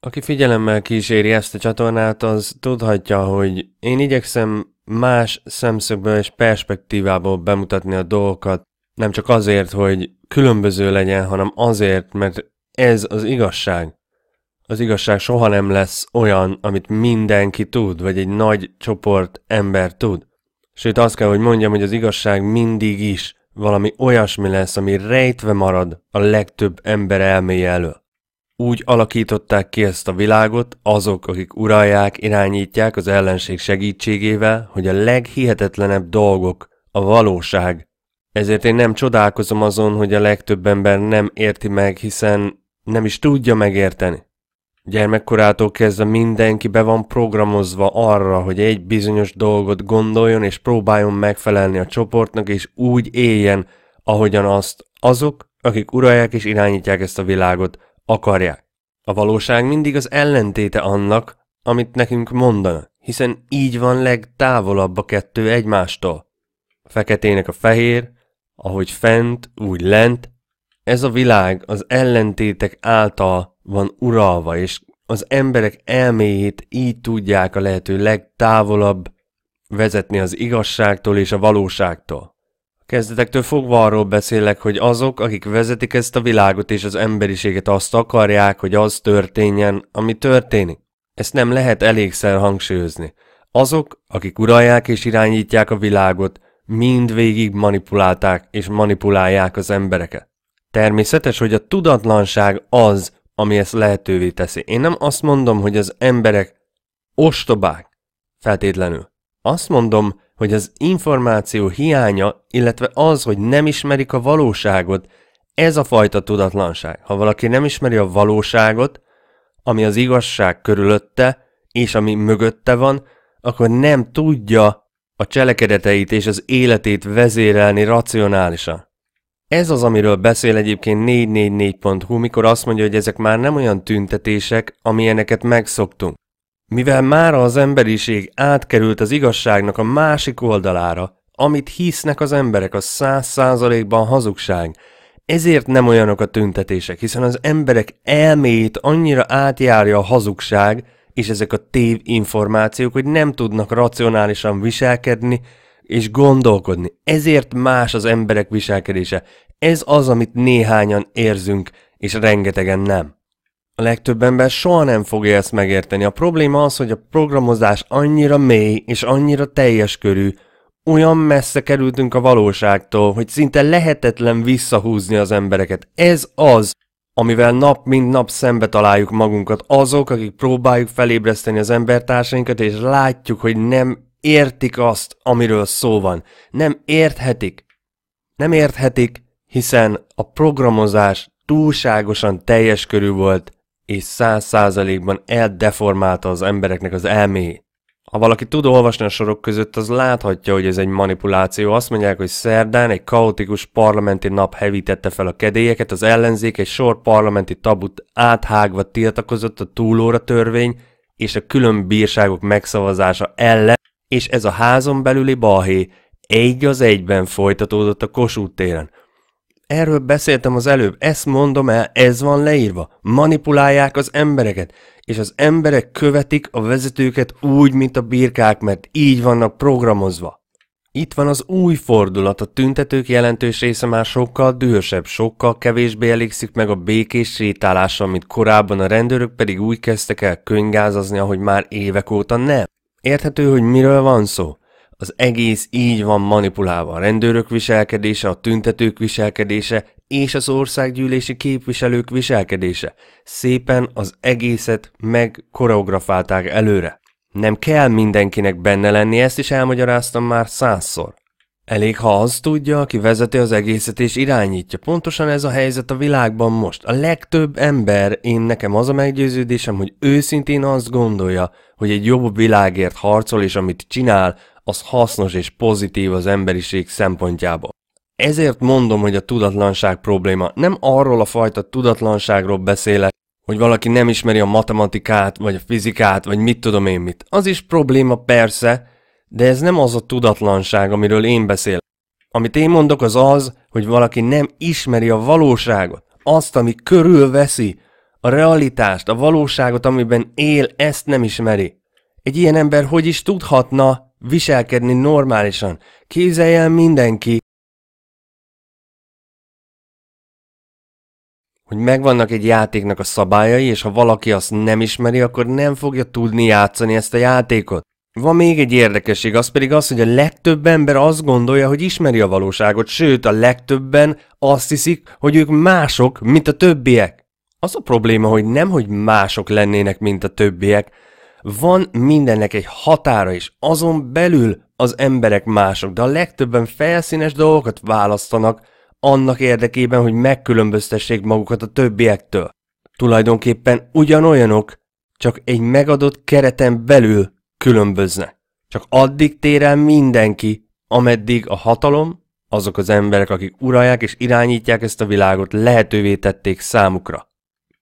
Aki figyelemmel kíséri ezt a csatornát, az tudhatja, hogy én igyekszem más szemszögből és perspektívából bemutatni a dolgokat, nem csak azért, hogy különböző legyen, hanem azért, mert ez az igazság. Az igazság soha nem lesz olyan, amit mindenki tud, vagy egy nagy csoport ember tud. Sőt, azt kell, hogy mondjam, hogy az igazság mindig is valami olyasmi lesz, ami rejtve marad a legtöbb ember elméje elől. Úgy alakították ki ezt a világot azok, akik uralják, irányítják az ellenség segítségével, hogy a leghihetetlenebb dolgok a valóság. Ezért én nem csodálkozom azon, hogy a legtöbb ember nem érti meg, hiszen nem is tudja megérteni. Gyermekkorától kezdve mindenki be van programozva arra, hogy egy bizonyos dolgot gondoljon és próbáljon megfelelni a csoportnak, és úgy éljen, ahogyan azt azok, akik uralják és irányítják ezt a világot, akarják. A valóság mindig az ellentéte annak, amit nekünk mondana, hiszen így van legtávolabb a kettő egymástól. A feketének a fehér, ahogy fent, úgy lent, ez a világ az ellentétek által van uralva, és az emberek elméjét így tudják a lehető legtávolabb vezetni az igazságtól és a valóságtól. Kezdetektől fogva arról beszélek, hogy azok, akik vezetik ezt a világot és az emberiséget azt akarják, hogy az történjen, ami történik. Ezt nem lehet elégszer hangsúlyozni. Azok, akik uralják és irányítják a világot, mind végig manipulálták és manipulálják az embereket. Természetes, hogy a tudatlanság az, ami ezt lehetővé teszi. Én nem azt mondom, hogy az emberek ostobák, feltétlenül. Azt mondom, hogy az információ hiánya, illetve az, hogy nem ismerik a valóságot, ez a fajta tudatlanság. Ha valaki nem ismeri a valóságot, ami az igazság körülötte, és ami mögötte van, akkor nem tudja a cselekedeteit és az életét vezérelni racionálisan. Ez az, amiről beszél egyébként 444.hu, mikor azt mondja, hogy ezek már nem olyan tüntetések, amilyeneket megszoktunk. Mivel már az emberiség átkerült az igazságnak a másik oldalára, amit hisznek az emberek, az száz százalékban hazugság. Ezért nem olyanok a tüntetések, hiszen az emberek elméjét annyira átjárja a hazugság, és ezek a tév információk, hogy nem tudnak racionálisan viselkedni és gondolkodni. Ezért más az emberek viselkedése. Ez az, amit néhányan érzünk, és rengetegen nem. A legtöbb ember soha nem fogja ezt megérteni. A probléma az, hogy a programozás annyira mély és annyira teljes körű, olyan messze kerültünk a valóságtól, hogy szinte lehetetlen visszahúzni az embereket. Ez az, amivel nap mint nap szembe találjuk magunkat. Azok, akik próbáljuk felébreszteni az embertársainkat, és látjuk, hogy nem értik azt, amiről szó van. Nem érthetik. Nem érthetik, hiszen a programozás túlságosan teljes körül volt, és száz százalékban eldeformálta az embereknek az elméjét. Ha valaki tud olvasni a sorok között, az láthatja, hogy ez egy manipuláció. Azt mondják, hogy szerdán egy kaotikus parlamenti nap hevítette fel a kedélyeket, az ellenzék egy sor parlamenti tabut áthágva tiltakozott a túlóra törvény és a külön bírságok megszavazása ellen, és ez a házon belüli balhé egy az egyben folytatódott a Kossuth téren. Erről beszéltem az előbb, ezt mondom el, ez van leírva. Manipulálják az embereket, és az emberek követik a vezetőket úgy, mint a birkák, mert így vannak programozva. Itt van az új fordulat, a tüntetők jelentős része már sokkal dühösebb, sokkal kevésbé elégszik meg a békés sétálással, mint korábban, a rendőrök pedig úgy kezdtek el könygázazni, ahogy már évek óta nem. Érthető, hogy miről van szó. Az egész így van manipulálva a rendőrök viselkedése, a tüntetők viselkedése és az országgyűlési képviselők viselkedése. Szépen az egészet megkoreografálták előre. Nem kell mindenkinek benne lenni, ezt is elmagyaráztam már százszor. Elég, ha az tudja, aki vezeti az egészet és irányítja. Pontosan ez a helyzet a világban most. A legtöbb ember, én nekem az a meggyőződésem, hogy őszintén azt gondolja, hogy egy jobb világért harcol, és amit csinál, az hasznos és pozitív az emberiség szempontjából. Ezért mondom, hogy a tudatlanság probléma. Nem arról a fajta tudatlanságról beszélek, hogy valaki nem ismeri a matematikát, vagy a fizikát, vagy mit tudom én mit. Az is probléma persze, de ez nem az a tudatlanság, amiről én beszélek. Amit én mondok az az, hogy valaki nem ismeri a valóságot, azt, ami körülveszi, a realitást, a valóságot, amiben él, ezt nem ismeri. Egy ilyen ember hogy is tudhatna, viselkedni normálisan. Képzelj el mindenki, hogy megvannak egy játéknak a szabályai, és ha valaki azt nem ismeri, akkor nem fogja tudni játszani ezt a játékot. Van még egy érdekesség, az pedig az, hogy a legtöbb ember azt gondolja, hogy ismeri a valóságot, sőt, a legtöbben azt hiszik, hogy ők mások, mint a többiek. Az a probléma, hogy nem, hogy mások lennének, mint a többiek, van mindennek egy határa, és azon belül az emberek mások, de a legtöbben felszínes dolgokat választanak annak érdekében, hogy megkülönböztessék magukat a többiektől. Tulajdonképpen ugyanolyanok, csak egy megadott kereten belül különböznek. Csak addig tér el mindenki, ameddig a hatalom, azok az emberek, akik uralják és irányítják ezt a világot, lehetővé tették számukra.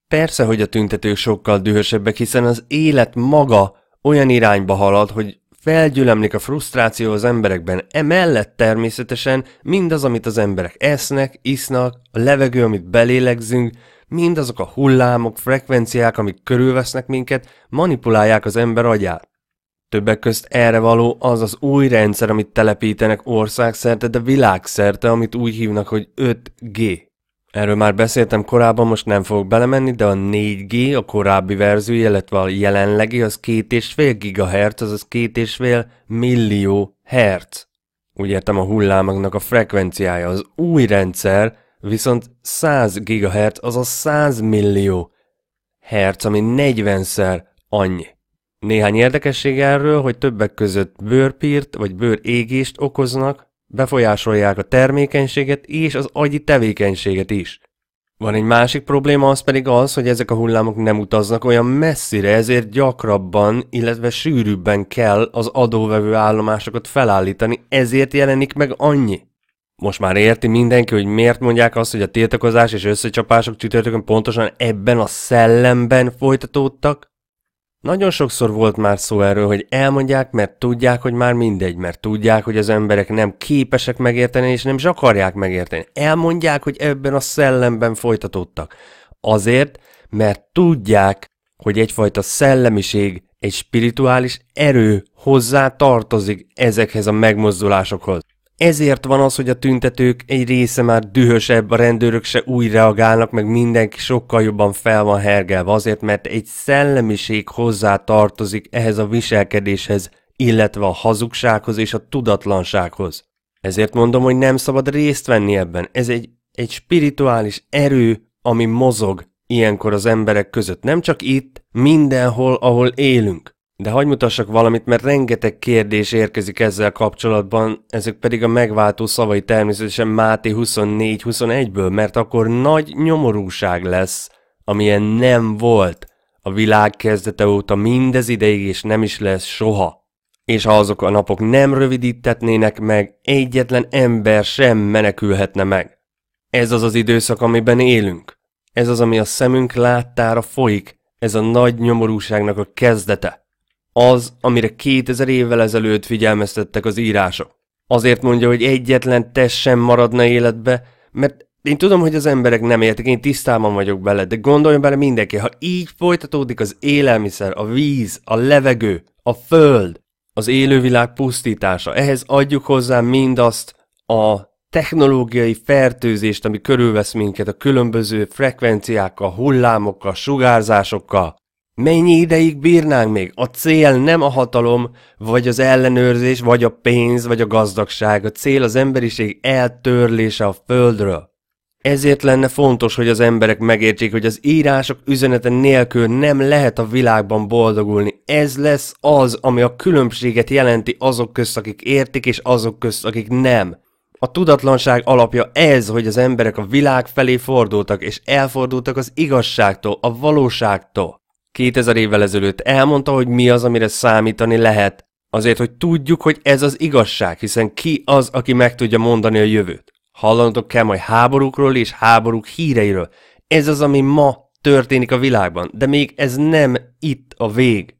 Persze, hogy a tüntetők sokkal dühösebbek, hiszen az élet maga olyan irányba halad, hogy felgyülemlik a frusztráció az emberekben, emellett természetesen mindaz, amit az emberek esznek, isznak, a levegő, amit belélegzünk, mindazok a hullámok, frekvenciák, amik körülvesznek minket, manipulálják az ember agyát. Többek közt erre való az az új rendszer, amit telepítenek országszerte, de világszerte, amit úgy hívnak, hogy 5G. Erről már beszéltem korábban, most nem fogok belemenni, de a 4G, a korábbi verzió, illetve a jelenlegi, az 2,5 GHz, azaz 2,5 millió hertz. Úgy értem a hullámoknak a frekvenciája. Az új rendszer viszont 100 GHz, azaz 100 millió hertz, ami 40-szer annyi. Néhány érdekesség erről, hogy többek között bőrpírt vagy bőrégést okoznak, Befolyásolják a termékenységet és az agyi tevékenységet is. Van egy másik probléma, az pedig az, hogy ezek a hullámok nem utaznak olyan messzire, ezért gyakrabban, illetve sűrűbben kell az adóvevő állomásokat felállítani, ezért jelenik meg annyi. Most már érti mindenki, hogy miért mondják azt, hogy a tiltakozás és összecsapások csütörtökön pontosan ebben a szellemben folytatódtak? Nagyon sokszor volt már szó erről, hogy elmondják, mert tudják, hogy már mindegy, mert tudják, hogy az emberek nem képesek megérteni, és nem is akarják megérteni. Elmondják, hogy ebben a szellemben folytatódtak. Azért, mert tudják, hogy egyfajta szellemiség, egy spirituális erő hozzá tartozik ezekhez a megmozdulásokhoz. Ezért van az, hogy a tüntetők egy része már dühösebb, a rendőrök se úgy reagálnak, meg mindenki sokkal jobban fel van hergelve azért, mert egy szellemiség hozzá tartozik ehhez a viselkedéshez, illetve a hazugsághoz és a tudatlansághoz. Ezért mondom, hogy nem szabad részt venni ebben. Ez egy, egy spirituális erő, ami mozog ilyenkor az emberek között. Nem csak itt, mindenhol, ahol élünk. De hagy mutassak valamit, mert rengeteg kérdés érkezik ezzel kapcsolatban, ezek pedig a megváltó szavai természetesen Máté 24-21-ből, mert akkor nagy nyomorúság lesz, amilyen nem volt a világ kezdete óta mindez ideig, és nem is lesz soha. És ha azok a napok nem rövidítetnének meg, egyetlen ember sem menekülhetne meg. Ez az az időszak, amiben élünk. Ez az, ami a szemünk láttára folyik, ez a nagy nyomorúságnak a kezdete az, amire 2000 évvel ezelőtt figyelmeztettek az írások. Azért mondja, hogy egyetlen test sem maradna életbe, mert én tudom, hogy az emberek nem értik, én tisztában vagyok bele, de gondoljon bele mindenki, ha így folytatódik az élelmiszer, a víz, a levegő, a föld, az élővilág pusztítása, ehhez adjuk hozzá mindazt a technológiai fertőzést, ami körülvesz minket a különböző frekvenciákkal, hullámokkal, sugárzásokkal, Mennyi ideig bírnánk még? A cél nem a hatalom, vagy az ellenőrzés, vagy a pénz, vagy a gazdagság. A cél az emberiség eltörlése a földről. Ezért lenne fontos, hogy az emberek megértsék, hogy az írások üzenete nélkül nem lehet a világban boldogulni. Ez lesz az, ami a különbséget jelenti azok közt, akik értik, és azok közt, akik nem. A tudatlanság alapja ez, hogy az emberek a világ felé fordultak, és elfordultak az igazságtól, a valóságtól. 2000 évvel ezelőtt elmondta, hogy mi az, amire számítani lehet. Azért, hogy tudjuk, hogy ez az igazság, hiszen ki az, aki meg tudja mondani a jövőt. Hallanatok kell majd háborúkról és háborúk híreiről. Ez az, ami ma történik a világban, de még ez nem itt a vég.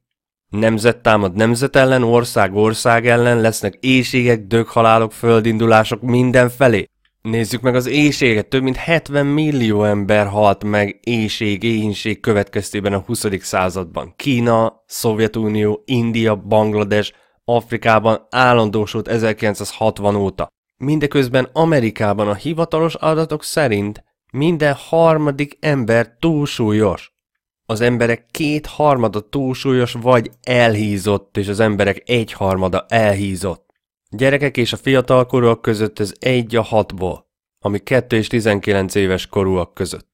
Nemzet támad nemzet ellen, ország ország ellen, lesznek éjségek, döghalálok, földindulások mindenfelé. Nézzük meg az éjséget. Több mint 70 millió ember halt meg éjség, éhínség következtében a 20. században. Kína, Szovjetunió, India, Banglades, Afrikában állandósult 1960 óta. Mindeközben Amerikában a hivatalos adatok szerint minden harmadik ember túlsúlyos. Az emberek két harmada túlsúlyos vagy elhízott, és az emberek egy harmada elhízott. Gyerekek és a fiatalkorúak között ez 1 a 6-ból, ami 2 és 19 éves korúak között.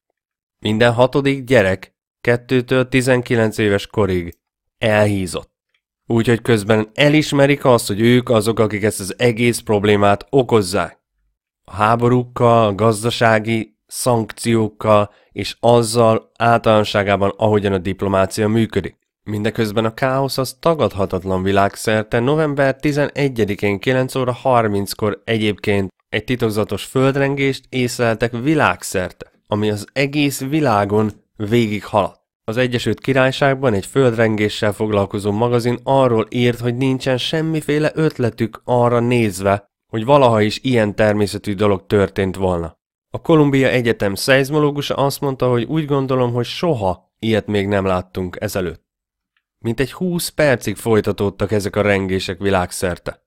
Minden hatodik gyerek 2-től 19 éves korig elhízott. Úgyhogy közben elismerik azt, hogy ők azok, akik ezt az egész problémát okozzák. A háborúkkal, a gazdasági szankciókkal és azzal általánosságában, ahogyan a diplomácia működik. Mindeközben a káosz az tagadhatatlan világszerte november 11-én 9 óra 30-kor egyébként egy titokzatos földrengést észleltek világszerte, ami az egész világon végig haladt. Az Egyesült Királyságban egy földrengéssel foglalkozó magazin arról írt, hogy nincsen semmiféle ötletük arra nézve, hogy valaha is ilyen természetű dolog történt volna. A Kolumbia Egyetem szeizmológusa azt mondta, hogy úgy gondolom, hogy soha ilyet még nem láttunk ezelőtt. Mint egy húsz percig folytatódtak ezek a rengések világszerte.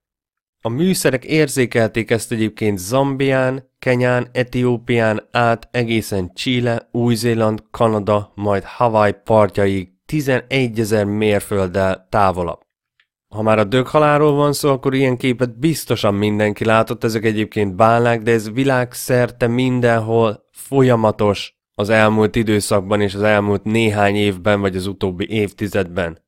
A műszerek érzékelték ezt egyébként Zambián, Kenyán, Etiópián át egészen Chile, Új-Zéland, Kanada, majd Hawaii partjaig 11 ezer mérfölddel távolabb. Ha már a döghaláról van szó, akkor ilyen képet biztosan mindenki látott, ezek egyébként bálnák, de ez világszerte mindenhol folyamatos az elmúlt időszakban és az elmúlt néhány évben vagy az utóbbi évtizedben.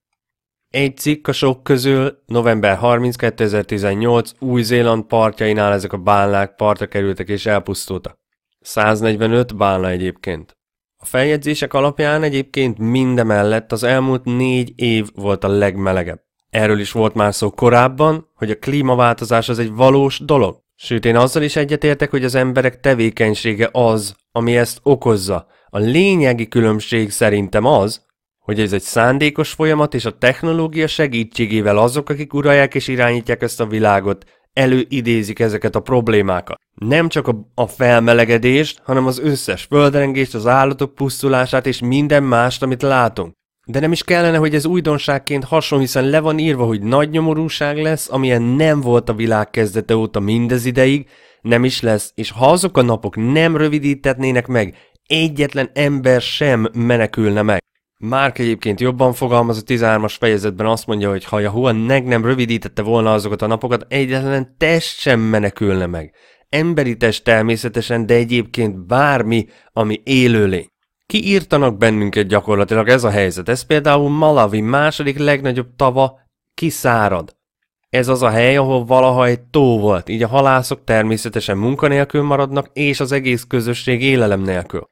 Egy cikk a sok közül november 30, 2018 Új-Zéland partjainál ezek a bálnák partra kerültek és elpusztultak. 145 bálna egyébként. A feljegyzések alapján egyébként mindemellett az elmúlt négy év volt a legmelegebb. Erről is volt már szó korábban, hogy a klímaváltozás az egy valós dolog. Sőt, én azzal is egyetértek, hogy az emberek tevékenysége az, ami ezt okozza. A lényegi különbség szerintem az, hogy ez egy szándékos folyamat, és a technológia segítségével azok, akik uralják és irányítják ezt a világot, előidézik ezeket a problémákat. Nem csak a, a felmelegedést, hanem az összes földrengést, az állatok pusztulását és minden mást, amit látunk. De nem is kellene, hogy ez újdonságként hason, hiszen le van írva, hogy nagy nyomorúság lesz, amilyen nem volt a világ kezdete óta mindez ideig, nem is lesz, és ha azok a napok nem rövidítetnének meg, egyetlen ember sem menekülne meg. Márk egyébként jobban fogalmaz a 13-as fejezetben azt mondja, hogy ha Jahua meg nem rövidítette volna azokat a napokat, egyetlen test sem menekülne meg. Emberi test természetesen, de egyébként bármi, ami élőlény. Kiírtanak bennünket gyakorlatilag ez a helyzet. Ez például Malawi második legnagyobb tava kiszárad. Ez az a hely, ahol valaha egy tó volt, így a halászok természetesen munkanélkül maradnak, és az egész közösség élelem nélkül.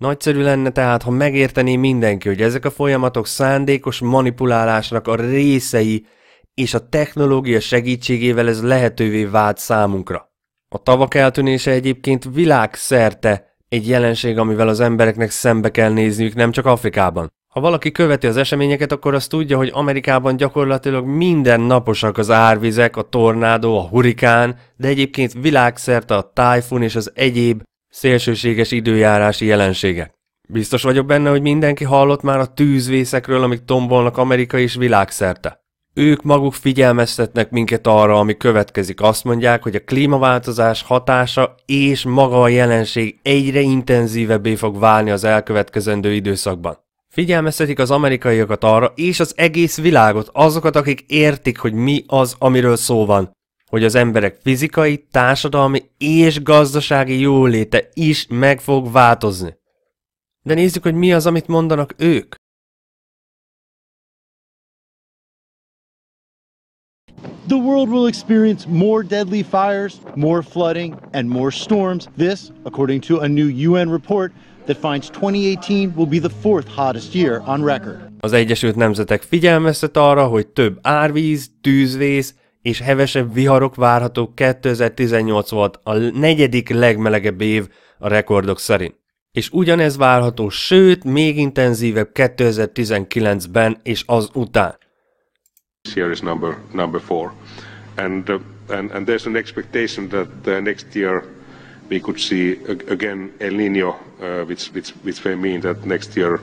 Nagyszerű lenne tehát, ha megértené mindenki, hogy ezek a folyamatok szándékos manipulálásnak a részei, és a technológia segítségével ez lehetővé vált számunkra. A tavak eltűnése egyébként világszerte egy jelenség, amivel az embereknek szembe kell nézniük, nem csak Afrikában. Ha valaki követi az eseményeket, akkor azt tudja, hogy Amerikában gyakorlatilag minden naposak az árvizek, a tornádó, a hurikán, de egyébként világszerte a tájfun és az egyéb Szélsőséges időjárási jelenségek. Biztos vagyok benne, hogy mindenki hallott már a tűzvészekről, amik tombolnak Amerika és világszerte. Ők maguk figyelmeztetnek minket arra, ami következik. Azt mondják, hogy a klímaváltozás hatása és maga a jelenség egyre intenzívebbé fog válni az elkövetkezendő időszakban. Figyelmeztetik az amerikaiakat arra, és az egész világot, azokat, akik értik, hogy mi az, amiről szó van hogy az emberek fizikai, társadalmi és gazdasági jóléte is meg fog változni. De nézzük, hogy mi az, amit mondanak ők. The world will experience more deadly fires, more flooding, and more storms. This, according to a new UN report that finds 2018 will be the fourth hottest year on record. Az Egyesült Nemzetek figyelmeztet arra, hogy több árvíz, tűzvész, és hevesebb viharok várható 2018 volt a negyedik legmelegebb év a rekordok szerint. És ugyanez várható, sőt, még intenzívebb 2019-ben és az után. Here is number, number four. And, uh, and, and there's an expectation that uh, next year we could see again El Nino, uh, which, which, which may mean that next year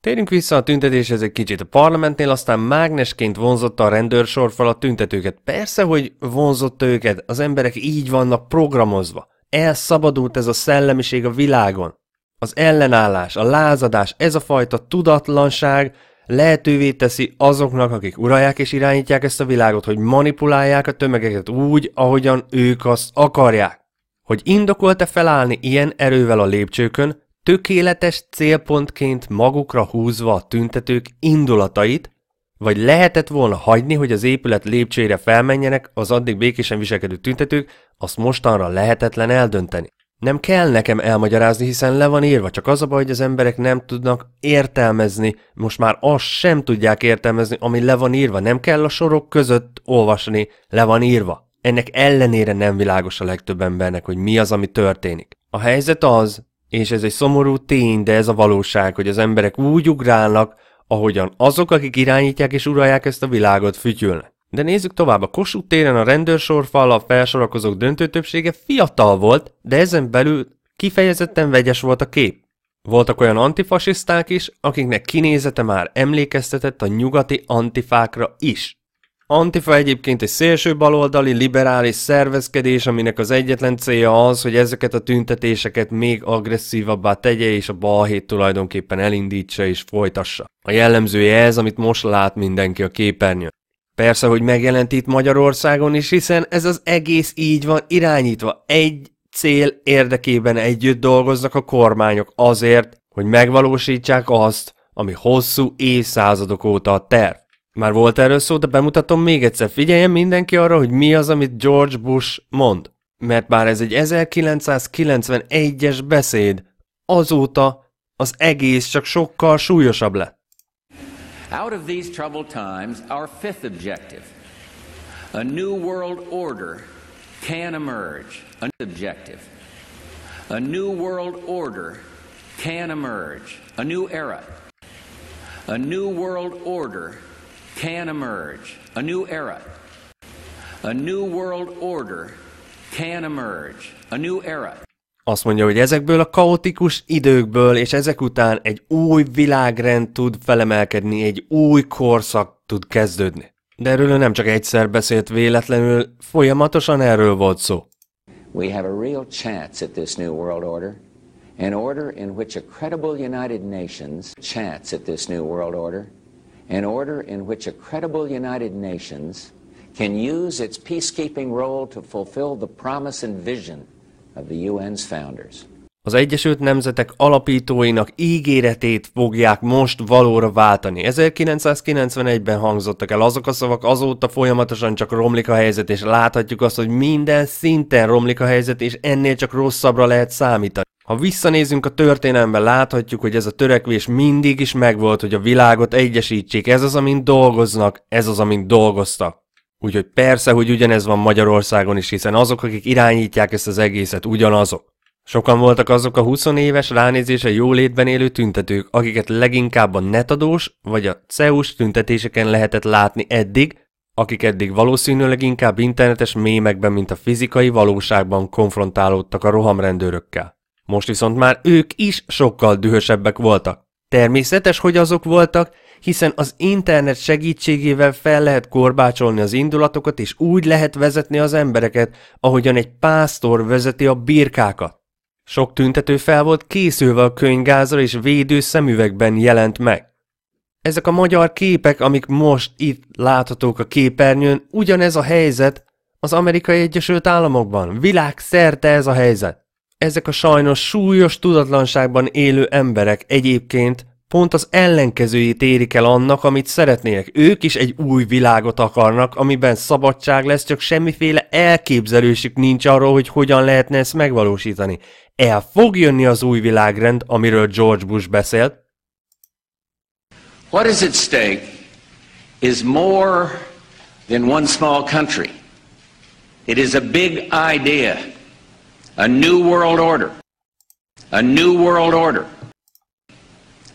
Térjünk vissza a tüntetéshez egy kicsit a parlamentnél, aztán mágnesként vonzotta a rendőrsorfal a tüntetőket. Persze, hogy vonzotta őket, az emberek így vannak programozva. Elszabadult ez a szellemiség a világon. Az ellenállás, a lázadás, ez a fajta tudatlanság lehetővé teszi azoknak, akik uralják és irányítják ezt a világot, hogy manipulálják a tömegeket úgy, ahogyan ők azt akarják hogy indokolta felállni ilyen erővel a lépcsőkön, tökéletes célpontként magukra húzva a tüntetők indulatait, vagy lehetett volna hagyni, hogy az épület lépcsőire felmenjenek az addig békésen viselkedő tüntetők, azt mostanra lehetetlen eldönteni. Nem kell nekem elmagyarázni, hiszen le van írva, csak az a baj, hogy az emberek nem tudnak értelmezni, most már azt sem tudják értelmezni, ami le van írva, nem kell a sorok között olvasni, le van írva. Ennek ellenére nem világos a legtöbb embernek, hogy mi az, ami történik. A helyzet az, és ez egy szomorú tény, de ez a valóság, hogy az emberek úgy ugrálnak, ahogyan azok, akik irányítják és uralják ezt a világot, fütyülnek. De nézzük tovább, a Kossuth téren a rendőrsorfallal felsorakozók döntő többsége fiatal volt, de ezen belül kifejezetten vegyes volt a kép. Voltak olyan antifasiszták is, akiknek kinézete már emlékeztetett a nyugati antifákra is. Antifa egyébként egy szélső baloldali, liberális szervezkedés, aminek az egyetlen célja az, hogy ezeket a tüntetéseket még agresszívabbá tegye, és a balhét tulajdonképpen elindítsa és folytassa. A jellemzője ez, amit most lát mindenki a képernyőn. Persze, hogy megjelent itt Magyarországon is, hiszen ez az egész így van irányítva. Egy cél érdekében együtt dolgoznak a kormányok azért, hogy megvalósítsák azt, ami hosszú évszázadok óta a terv. Már volt erről szó, de bemutatom még egyszer. Figyeljen mindenki arra, hogy mi az, amit George Bush mond. Mert bár ez egy 1991-es beszéd, azóta az egész csak sokkal súlyosabb lett. Out of these troubled times, our fifth objective, a new world order can emerge. An objective, a new world order can emerge. A new era, a new world order can emerge. A new era. A new world order can emerge. A new era. Azt mondja, hogy ezekből a kaotikus időkből és ezek után egy új világrend tud felemelkedni, egy új korszak tud kezdődni. De erről nem csak egyszer beszélt véletlenül, folyamatosan erről volt szó. We have a real chance at this new world order. An order in which a credible United Nations chance at this new world order. an order in which a credible United Nations can use its peacekeeping role to fulfill the promise and vision of the UN's founders. az Egyesült Nemzetek alapítóinak ígéretét fogják most valóra váltani. 1991-ben hangzottak el azok a szavak, azóta folyamatosan csak romlik a helyzet, és láthatjuk azt, hogy minden szinten romlik a helyzet, és ennél csak rosszabbra lehet számítani. Ha visszanézünk a történelembe, láthatjuk, hogy ez a törekvés mindig is megvolt, hogy a világot egyesítsék. Ez az, amin dolgoznak, ez az, amin dolgoztak. Úgyhogy persze, hogy ugyanez van Magyarországon is, hiszen azok, akik irányítják ezt az egészet, ugyanazok. Sokan voltak azok a 20 éves, ránézése jólétben élő tüntetők, akiket leginkább a netadós vagy a CEUS tüntetéseken lehetett látni eddig, akik eddig valószínűleg inkább internetes mémekben, mint a fizikai valóságban konfrontálódtak a rohamrendőrökkel. Most viszont már ők is sokkal dühösebbek voltak. Természetes, hogy azok voltak, hiszen az internet segítségével fel lehet korbácsolni az indulatokat, és úgy lehet vezetni az embereket, ahogyan egy pásztor vezeti a birkákat. Sok tüntető fel volt készülve a könyvgázra és védő szemüvegben jelent meg. Ezek a magyar képek, amik most itt láthatók a képernyőn, ugyanez a helyzet az Amerikai Egyesült Államokban. Világszerte ez a helyzet. Ezek a sajnos súlyos tudatlanságban élő emberek egyébként pont az ellenkezőjét érik el annak, amit szeretnének. Ők is egy új világot akarnak, amiben szabadság lesz, csak semmiféle elképzelésük nincs arról, hogy hogyan lehetne ezt megvalósítani. El fog jönni az új világrend, amiről George Bush beszélt. What is at stake is more than one small country. It is a big idea, a new world order. A new world order.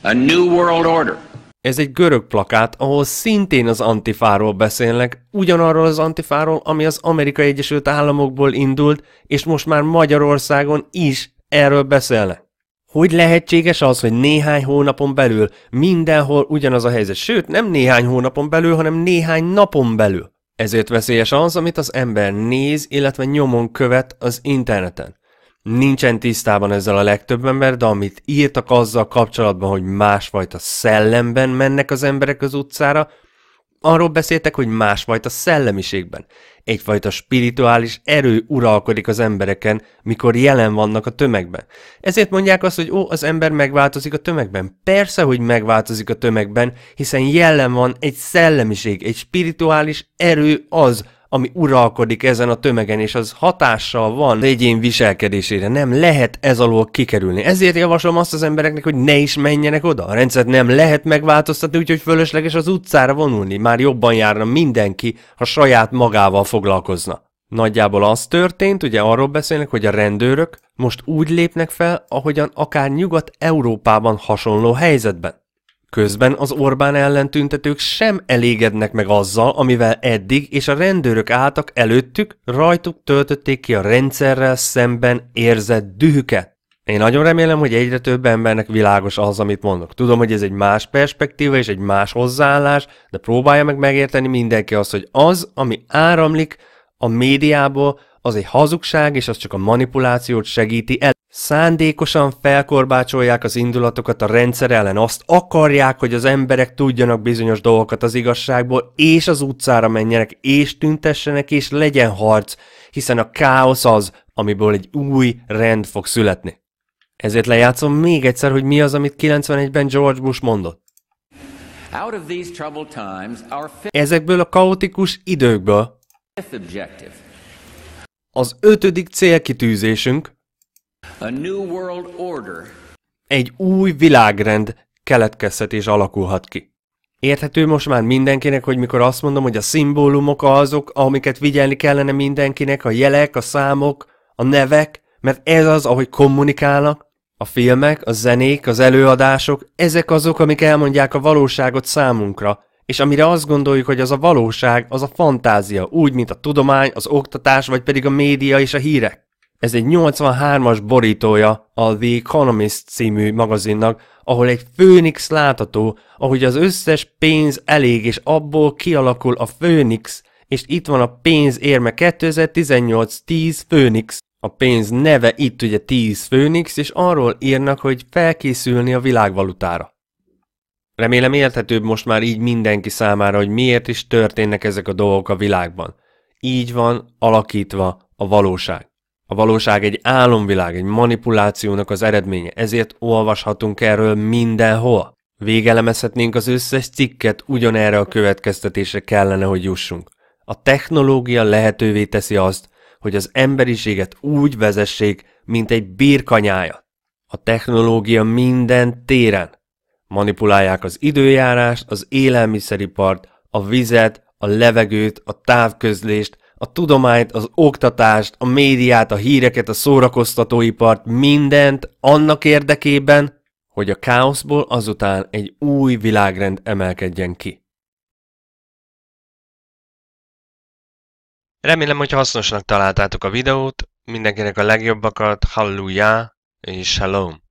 A new world order. Ez egy görög plakát, ahol szintén az antifáról beszélnek, ugyanarról az antifáról, ami az Amerikai Egyesült Államokból indult, és most már Magyarországon is erről beszélnek. Hogy lehetséges az, hogy néhány hónapon belül mindenhol ugyanaz a helyzet? Sőt, nem néhány hónapon belül, hanem néhány napon belül. Ezért veszélyes az, amit az ember néz, illetve nyomon követ az interneten nincsen tisztában ezzel a legtöbb ember, de amit írtak azzal kapcsolatban, hogy másfajta szellemben mennek az emberek az utcára, arról beszéltek, hogy másfajta szellemiségben. Egyfajta spirituális erő uralkodik az embereken, mikor jelen vannak a tömegben. Ezért mondják azt, hogy ó, az ember megváltozik a tömegben. Persze, hogy megváltozik a tömegben, hiszen jelen van egy szellemiség, egy spirituális erő az, ami uralkodik ezen a tömegen, és az hatással van az egyén viselkedésére. Nem lehet ez alól kikerülni. Ezért javaslom azt az embereknek, hogy ne is menjenek oda. A rendszert nem lehet megváltoztatni, úgyhogy fölösleges az utcára vonulni. Már jobban járna mindenki, ha saját magával foglalkozna. Nagyjából az történt, ugye arról beszélnek, hogy a rendőrök most úgy lépnek fel, ahogyan akár Nyugat-Európában hasonló helyzetben. Közben az Orbán ellen tüntetők sem elégednek meg azzal, amivel eddig és a rendőrök álltak előttük, rajtuk töltötték ki a rendszerrel szemben érzett dühüket. Én nagyon remélem, hogy egyre több embernek világos az, amit mondok. Tudom, hogy ez egy más perspektíva és egy más hozzáállás, de próbálja meg megérteni mindenki azt, hogy az, ami áramlik a médiából, az egy hazugság, és az csak a manipulációt segíti el. Szándékosan felkorbácsolják az indulatokat a rendszer ellen, azt akarják, hogy az emberek tudjanak bizonyos dolgokat az igazságból, és az utcára menjenek, és tüntessenek, és legyen harc, hiszen a káosz az, amiből egy új rend fog születni. Ezért lejátszom még egyszer, hogy mi az, amit 91-ben George Bush mondott. Ezekből a kaotikus időkből az ötödik célkitűzésünk egy új világrend keletkezhetés alakulhat ki. Érthető most már mindenkinek, hogy mikor azt mondom, hogy a szimbólumok azok, amiket vigyelni kellene mindenkinek, a jelek, a számok, a nevek, mert ez az, ahogy kommunikálnak, a filmek, a zenék, az előadások, ezek azok, amik elmondják a valóságot számunkra, és amire azt gondoljuk, hogy az a valóság, az a fantázia, úgy, mint a tudomány, az oktatás, vagy pedig a média és a hírek. Ez egy 83-as borítója a The Economist című magazinnak, ahol egy főnix látható, ahogy az összes pénz elég, és abból kialakul a főnix, és itt van a pénz érme 2018-10 főnix. A pénz neve itt ugye 10 főnix, és arról írnak, hogy felkészülni a világvalutára. Remélem érthetőbb most már így mindenki számára, hogy miért is történnek ezek a dolgok a világban. Így van alakítva a valóság. A valóság egy álomvilág, egy manipulációnak az eredménye, ezért olvashatunk erről mindenhol. Végelemezhetnénk az összes cikket, ugyanerre a következtetésre kellene, hogy jussunk. A technológia lehetővé teszi azt, hogy az emberiséget úgy vezessék, mint egy birkanyája. A technológia minden téren, Manipulálják az időjárást, az élelmiszeripart, a vizet, a levegőt, a távközlést, a tudományt, az oktatást, a médiát, a híreket, a szórakoztatóipart, mindent annak érdekében, hogy a káoszból azután egy új világrend emelkedjen ki. Remélem, hogy hasznosnak találtátok a videót, mindenkinek a legjobbakat, hallelujah és shalom!